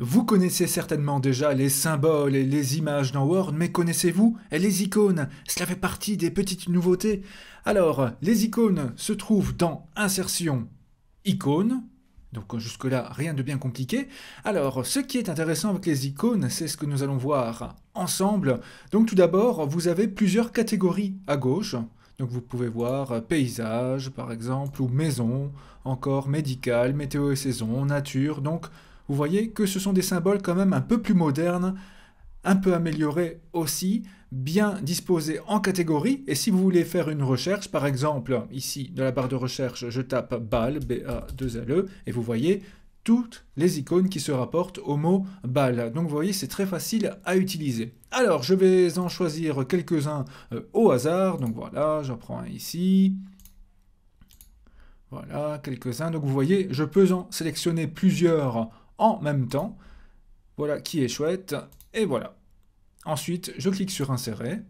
Vous connaissez certainement déjà les symboles et les images dans Word, mais connaissez-vous les icônes Cela fait partie des petites nouveautés. Alors, les icônes se trouvent dans Insertion, Icônes. Donc jusque-là, rien de bien compliqué. Alors, ce qui est intéressant avec les icônes, c'est ce que nous allons voir ensemble. Donc tout d'abord, vous avez plusieurs catégories à gauche. Donc vous pouvez voir paysage, par exemple, ou maison, encore médical, météo et saison, nature. Donc vous voyez que ce sont des symboles quand même un peu plus modernes, un peu améliorés aussi, bien disposés en catégories. Et si vous voulez faire une recherche, par exemple, ici, dans la barre de recherche, je tape BAL, B-A-2-L-E, e, et vous voyez toutes les icônes qui se rapportent au mot BAL. Donc vous voyez, c'est très facile à utiliser. Alors, je vais en choisir quelques-uns euh, au hasard. Donc voilà, j'en prends un ici. Voilà, quelques-uns. Donc vous voyez, je peux en sélectionner plusieurs en même temps. Voilà qui est chouette. Et voilà. Ensuite, je clique sur insérer.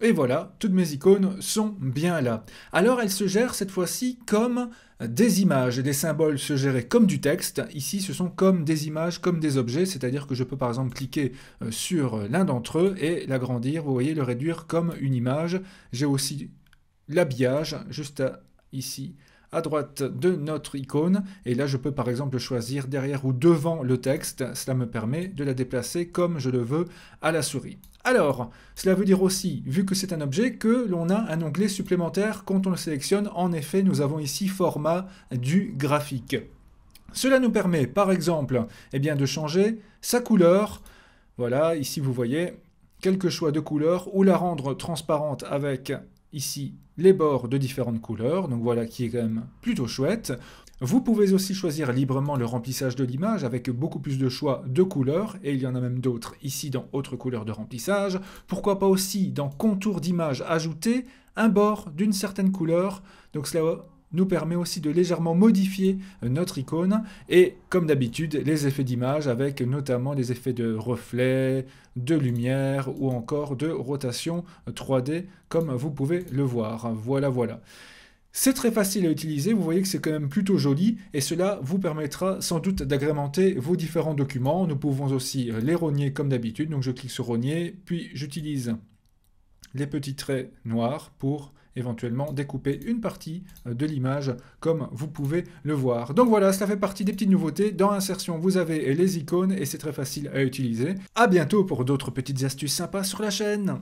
Et voilà, toutes mes icônes sont bien là. Alors elles se gèrent cette fois-ci comme des images. Des symboles se géraient comme du texte. Ici, ce sont comme des images, comme des objets. C'est-à-dire que je peux par exemple cliquer euh, sur euh, l'un d'entre eux et l'agrandir. Vous voyez, le réduire comme une image. J'ai aussi l'habillage juste euh, ici à droite de notre icône. Et là, je peux par exemple choisir derrière ou devant le texte. Cela me permet de la déplacer comme je le veux à la souris. Alors, cela veut dire aussi, vu que c'est un objet, que l'on a un onglet supplémentaire quand on le sélectionne. En effet, nous avons ici format du graphique. Cela nous permet, par exemple, et eh bien, de changer sa couleur. Voilà, ici vous voyez quelques choix de couleur ou la rendre transparente avec ici les bords de différentes couleurs, donc voilà qui est quand même plutôt chouette. Vous pouvez aussi choisir librement le remplissage de l'image avec beaucoup plus de choix de couleurs, et il y en a même d'autres ici dans autres couleurs de remplissage. Pourquoi pas aussi dans contour d'image ajouter un bord d'une certaine couleur, donc cela nous permet aussi de légèrement modifier euh, notre icône et comme d'habitude les effets d'image avec notamment des effets de reflets, de lumière ou encore de rotation 3D euh, comme vous pouvez le voir. Voilà voilà. C'est très facile à utiliser, vous voyez que c'est quand même plutôt joli et cela vous permettra sans doute d'agrémenter vos différents documents. Nous pouvons aussi euh, les rogner comme d'habitude, donc je clique sur rogner, puis j'utilise les petits traits noirs pour éventuellement découper une partie euh, de l'image comme vous pouvez le voir. Donc voilà, cela fait partie des petites nouveautés. Dans l'insertion, vous avez les icônes et c'est très facile à utiliser. A bientôt pour d'autres petites astuces sympas sur la chaîne